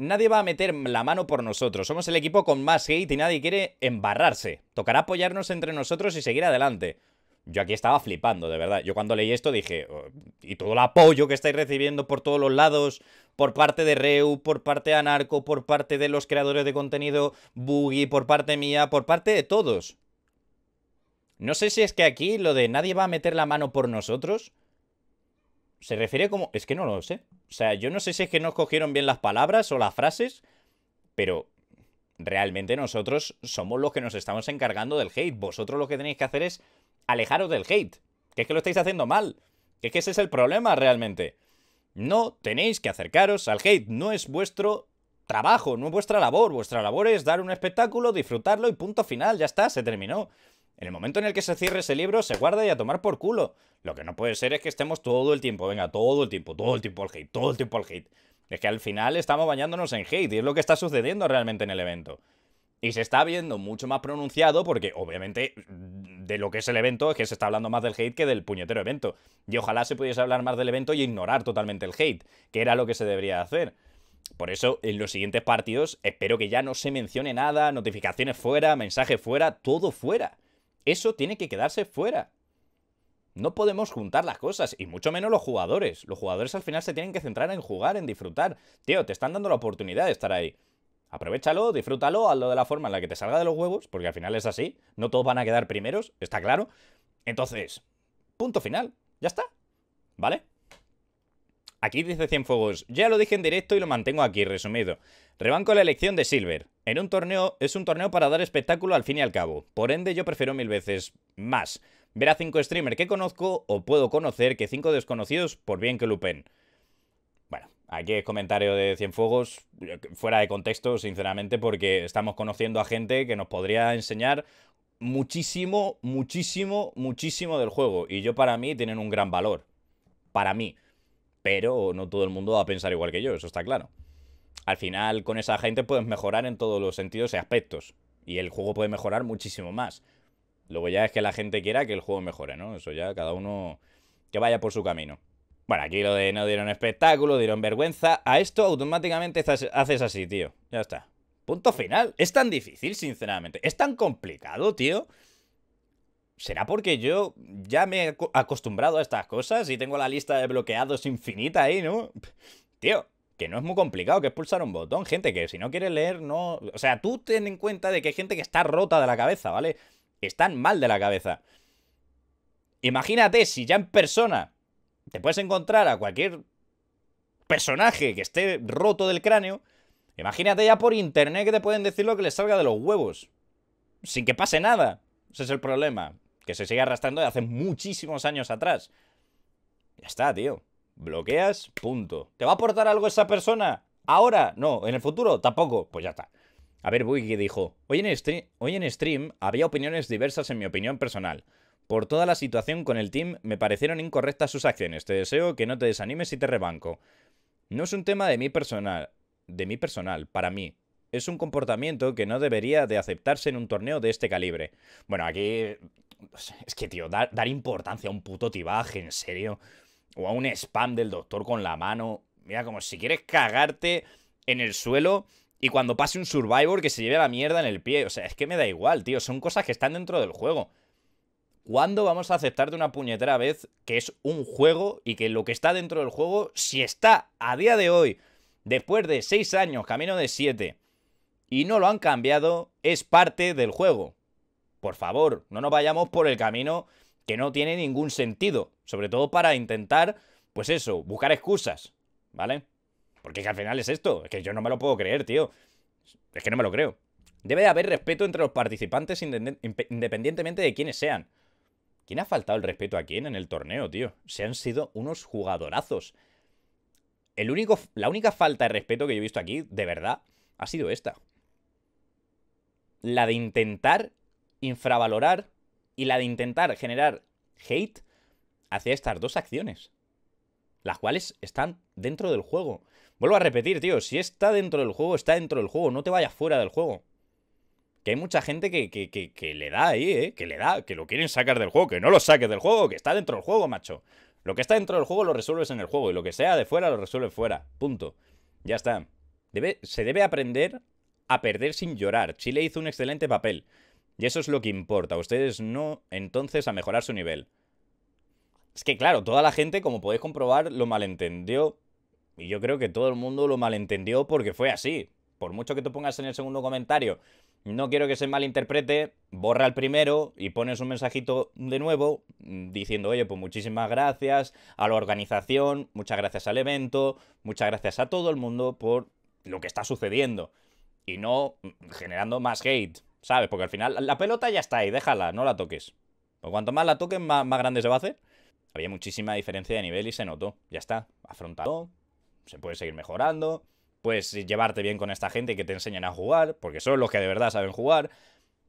Nadie va a meter la mano por nosotros. Somos el equipo con más hate y nadie quiere embarrarse. Tocará apoyarnos entre nosotros y seguir adelante. Yo aquí estaba flipando, de verdad. Yo cuando leí esto dije, oh, y todo el apoyo que estáis recibiendo por todos los lados, por parte de Reu, por parte de Anarco, por parte de los creadores de contenido, Boogie, por parte mía, por parte de todos. No sé si es que aquí lo de nadie va a meter la mano por nosotros se refiere como... Es que no lo sé. O sea, yo no sé si es que no cogieron bien las palabras o las frases, pero realmente nosotros somos los que nos estamos encargando del hate. Vosotros lo que tenéis que hacer es alejaros del hate. Que es que lo estáis haciendo mal. Que es que ese es el problema realmente. No tenéis que acercaros al hate. No es vuestro trabajo, no es vuestra labor. Vuestra labor es dar un espectáculo, disfrutarlo y punto final. Ya está, se terminó. En el momento en el que se cierre ese libro, se guarda y a tomar por culo. Lo que no puede ser es que estemos todo el tiempo, venga, todo el tiempo, todo el tiempo al hate, todo el tiempo al hate. Es que al final estamos bañándonos en hate y es lo que está sucediendo realmente en el evento. Y se está viendo mucho más pronunciado porque obviamente de lo que es el evento es que se está hablando más del hate que del puñetero evento. Y ojalá se pudiese hablar más del evento y ignorar totalmente el hate, que era lo que se debería hacer. Por eso, en los siguientes partidos, espero que ya no se mencione nada, notificaciones fuera, mensajes fuera, todo fuera. Eso tiene que quedarse fuera. No podemos juntar las cosas, y mucho menos los jugadores. Los jugadores al final se tienen que centrar en jugar, en disfrutar. Tío, te están dando la oportunidad de estar ahí. Aprovechalo, disfrútalo, hazlo de la forma en la que te salga de los huevos, porque al final es así. No todos van a quedar primeros, está claro. Entonces, punto final. Ya está. ¿Vale? Aquí dice Fuegos. ya lo dije en directo y lo mantengo aquí, resumido. Rebanco la elección de Silver. En un torneo, es un torneo para dar espectáculo al fin y al cabo. Por ende, yo prefiero mil veces más ver a cinco streamers que conozco o puedo conocer que cinco desconocidos por bien que lupen. Bueno, aquí es comentario de Fuegos eh, fuera de contexto, sinceramente, porque estamos conociendo a gente que nos podría enseñar muchísimo, muchísimo, muchísimo del juego. Y yo para mí tienen un gran valor. Para mí pero no todo el mundo va a pensar igual que yo, eso está claro. Al final, con esa gente puedes mejorar en todos los sentidos y aspectos. Y el juego puede mejorar muchísimo más. Luego ya es que la gente quiera que el juego mejore, ¿no? Eso ya cada uno que vaya por su camino. Bueno, aquí lo de no dieron espectáculo, dieron vergüenza. A esto automáticamente haces así, tío. Ya está. Punto final. Es tan difícil, sinceramente. Es tan complicado, tío. ¿Será porque yo ya me he acostumbrado a estas cosas y tengo la lista de bloqueados infinita ahí, no? Tío, que no es muy complicado que es pulsar un botón, gente, que si no quieres leer, no... O sea, tú ten en cuenta de que hay gente que está rota de la cabeza, ¿vale? Están mal de la cabeza. Imagínate si ya en persona te puedes encontrar a cualquier personaje que esté roto del cráneo, imagínate ya por internet que te pueden decir lo que les salga de los huevos. Sin que pase nada. Ese es el problema que se sigue arrastrando de hace muchísimos años atrás. Ya está, tío. Bloqueas, punto. ¿Te va a aportar algo esa persona? ¿Ahora? No. ¿En el futuro? Tampoco. Pues ya está. A ver, Wiki dijo, hoy en, stream, en stream había opiniones diversas en mi opinión personal. Por toda la situación con el team me parecieron incorrectas sus acciones. Te deseo que no te desanimes y te rebanco. No es un tema de mi personal, de mi personal, para mí. Es un comportamiento que no debería de aceptarse en un torneo de este calibre. Bueno, aquí es que, tío, dar, dar importancia a un puto tibaje, en serio. O a un spam del doctor con la mano. Mira, como si quieres cagarte en el suelo y cuando pase un Survivor que se lleve la mierda en el pie. O sea, es que me da igual, tío. Son cosas que están dentro del juego. ¿Cuándo vamos a aceptar de una puñetera vez que es un juego y que lo que está dentro del juego, si está a día de hoy, después de 6 años, camino de 7, y no lo han cambiado, es parte del juego? por favor, no nos vayamos por el camino que no tiene ningún sentido, sobre todo para intentar, pues eso, buscar excusas, ¿vale? Porque es que al final es esto, es que yo no me lo puedo creer, tío. Es que no me lo creo. Debe de haber respeto entre los participantes independientemente de quiénes sean. ¿Quién ha faltado el respeto a quién en el torneo, tío? Se han sido unos jugadorazos. El único, la única falta de respeto que yo he visto aquí, de verdad, ha sido esta. La de intentar infravalorar y la de intentar generar hate hacia estas dos acciones, las cuales están dentro del juego. Vuelvo a repetir, tío, si está dentro del juego, está dentro del juego, no te vayas fuera del juego. Que hay mucha gente que, le da ahí, ¿eh? Que le da, que lo quieren sacar del juego, que no lo saques del juego, que está dentro del juego, macho. Lo que está dentro del juego lo resuelves en el juego y lo que sea de fuera lo resuelves fuera. Punto. Ya está. se debe aprender a perder sin llorar. Chile hizo un excelente papel. Y eso es lo que importa. Ustedes no, entonces, a mejorar su nivel. Es que, claro, toda la gente, como podéis comprobar, lo malentendió. Y yo creo que todo el mundo lo malentendió porque fue así. Por mucho que te pongas en el segundo comentario, no quiero que se malinterprete, borra el primero y pones un mensajito de nuevo mm, diciendo, oye, pues muchísimas gracias a la organización, muchas gracias al evento, muchas gracias a todo el mundo por lo que está sucediendo. Y no mm, generando más hate. ¿Sabes? Porque al final la pelota ya está ahí, déjala, no la toques. por pues cuanto más la toques, más, más grande se va a hacer. Había muchísima diferencia de nivel y se notó. Ya está, afrontado, se puede seguir mejorando, puedes llevarte bien con esta gente que te enseñan a jugar, porque son los que de verdad saben jugar.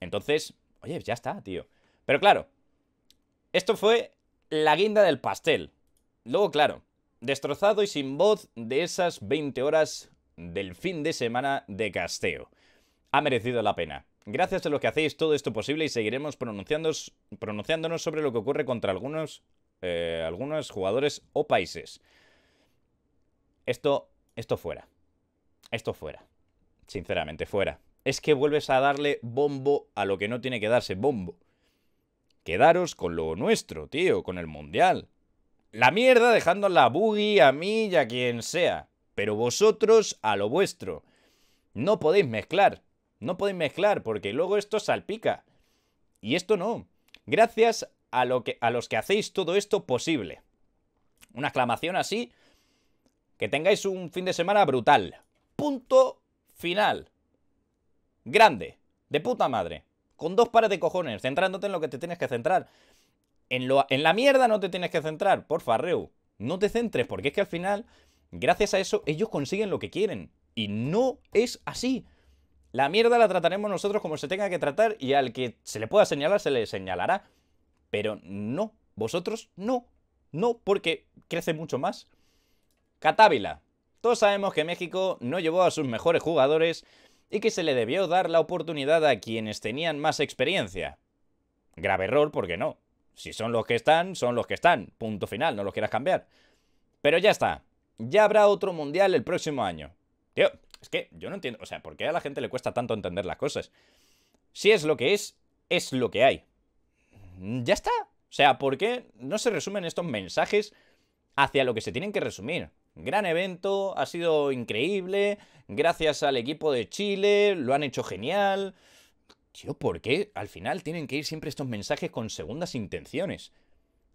Entonces, oye, ya está, tío. Pero claro, esto fue la guinda del pastel. Luego, claro, destrozado y sin voz de esas 20 horas del fin de semana de casteo. Ha merecido la pena. Gracias a los que hacéis todo esto posible y seguiremos pronunciándonos sobre lo que ocurre contra algunos, eh, algunos jugadores o países. Esto, esto fuera. Esto fuera. Sinceramente, fuera. Es que vuelves a darle bombo a lo que no tiene que darse bombo. Quedaros con lo nuestro, tío, con el mundial. La mierda dejando la buggy a mí y a quien sea. Pero vosotros a lo vuestro. No podéis mezclar. No podéis mezclar porque luego esto salpica. Y esto no. Gracias a, lo que, a los que hacéis todo esto posible. Una exclamación así. Que tengáis un fin de semana brutal. Punto final. Grande. De puta madre. Con dos pares de cojones. Centrándote en lo que te tienes que centrar. En, lo, en la mierda no te tienes que centrar. por farreu. No te centres porque es que al final, gracias a eso, ellos consiguen lo que quieren. Y no es así. La mierda la trataremos nosotros como se tenga que tratar y al que se le pueda señalar se le señalará. Pero no, vosotros no, no, porque crece mucho más. Catávila. Todos sabemos que México no llevó a sus mejores jugadores y que se le debió dar la oportunidad a quienes tenían más experiencia. Grave error, porque no. Si son los que están, son los que están. Punto final, no lo quieras cambiar. Pero ya está. Ya habrá otro mundial el próximo año. Tío, es que yo no entiendo, o sea, ¿por qué a la gente le cuesta tanto entender las cosas? Si es lo que es, es lo que hay. Mm, ya está. O sea, ¿por qué no se resumen estos mensajes hacia lo que se tienen que resumir? Gran evento, ha sido increíble, gracias al equipo de Chile, lo han hecho genial. Tío, ¿por qué al final tienen que ir siempre estos mensajes con segundas intenciones?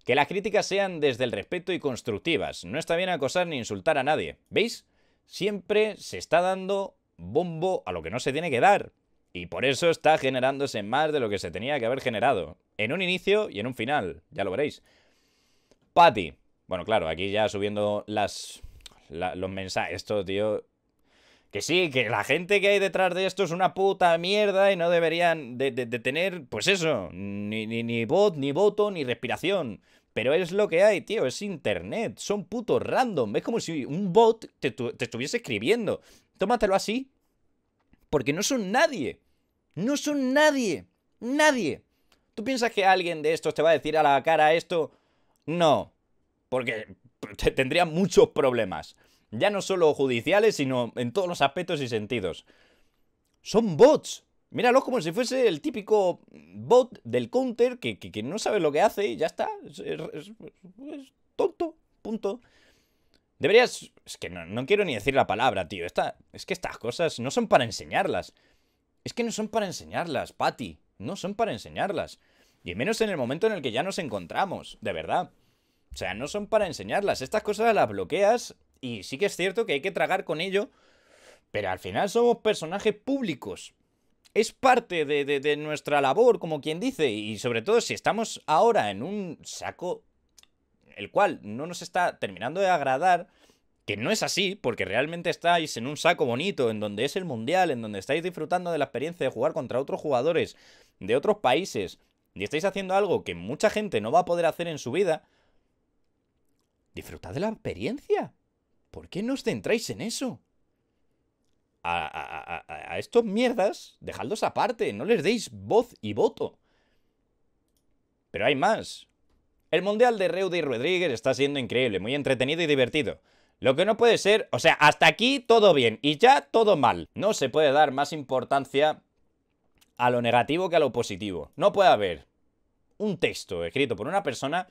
Que las críticas sean desde el respeto y constructivas. No está bien acosar ni insultar a nadie. ¿Veis? Siempre se está dando bombo a lo que no se tiene que dar. Y por eso está generándose más de lo que se tenía que haber generado. En un inicio y en un final, ya lo veréis. Patty. Bueno, claro, aquí ya subiendo las, los mensajes. Esto, tío, que sí, que la gente que hay detrás de esto es una puta mierda y no deberían de, tener, pues eso, ni, ni, ni, voz, ni voto, ni respiración. Pero es lo que hay, tío, es internet, son putos random. Es como si un bot te, estuviese escribiendo. Tómatelo así. Porque no son nadie. No son nadie. Nadie. ¿Tú piensas que alguien de estos te va a decir a la cara esto? No. Porque tendría muchos problemas. Ya no solo judiciales, sino en todos los aspectos y sentidos. Son bots. Míralo como si fuese el típico bot del counter que, no sabe lo que hace y ya está. Es, tonto, punto. Deberías... Es que no, quiero ni decir la palabra, tío. Esta, es que estas cosas no son para enseñarlas. Es que no son para enseñarlas, Patty. No son para enseñarlas. Y menos en el momento en el que ya nos encontramos, de verdad. O sea, no son para enseñarlas. Estas cosas las bloqueas y sí que es cierto que hay que tragar con ello. Pero al final somos personajes públicos es parte de, nuestra labor, como quien dice, y sobre todo si estamos ahora en un saco el cual no nos está terminando de agradar, que no es así, porque realmente estáis en un saco bonito, en donde es el mundial, en donde estáis disfrutando de la experiencia de jugar contra otros jugadores de otros países, y estáis haciendo algo que mucha gente no va a poder hacer en su vida, disfrutad de la experiencia. ¿Por qué no os centráis en eso? a, estos mierdas, dejadlos aparte, no les deis voz y voto. Pero hay más. El Mundial de Reudy Rodríguez está siendo increíble, muy entretenido y divertido. Lo que no puede ser, o sea, hasta aquí todo bien y ya todo mal. No se puede dar más importancia a lo negativo que a lo positivo. No puede haber un texto escrito por una persona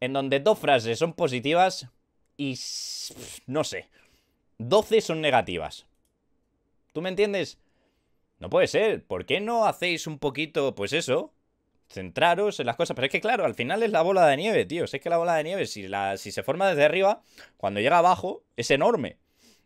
en donde dos frases son positivas y... no sé, 12 son negativas. ¿Tú me entiendes? No puede ser. ¿Por qué no hacéis un poquito, pues eso? Centraros en las cosas. Pero es que, claro, al final es la bola de nieve, tío. Es que la bola de nieve, si, la, si se forma desde arriba, cuando llega abajo, es enorme.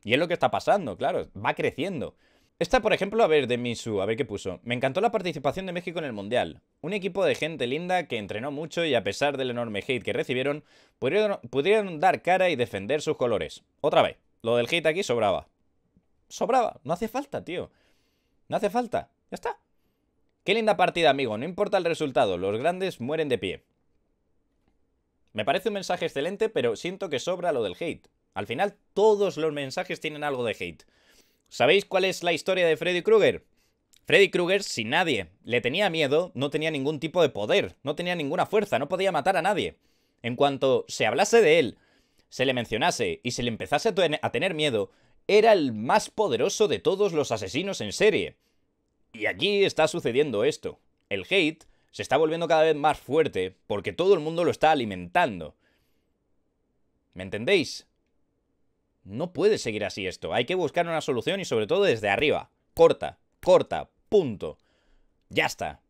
Y es lo que está pasando, claro. Va creciendo. Esta, por ejemplo, a ver, de Misu, a ver qué puso. Me encantó la participación de México en el Mundial. Un equipo de gente linda que entrenó mucho y a pesar del enorme hate que recibieron, pudieron, pudieron dar cara y defender sus colores. Otra vez, lo del hate aquí sobraba sobraba. No hace falta, tío. No hace falta. Ya está. Qué linda partida, amigo. No importa el resultado. Los grandes mueren de pie. Me parece un mensaje excelente, pero siento que sobra lo del hate. Al final, todos los mensajes tienen algo de hate. ¿Sabéis cuál es la historia de Freddy Krueger? Freddy Krueger, sin nadie le tenía miedo, no tenía ningún tipo de poder, no tenía ninguna fuerza, no podía matar a nadie. En cuanto se hablase de él, se le mencionase y se le empezase a tener miedo, era el más poderoso de todos los asesinos en serie. Y aquí está sucediendo esto. El hate se está volviendo cada vez más fuerte porque todo el mundo lo está alimentando. ¿Me entendéis? No puede seguir así esto. Hay que buscar una solución y sobre todo desde arriba. Corta, corta, punto. Ya está.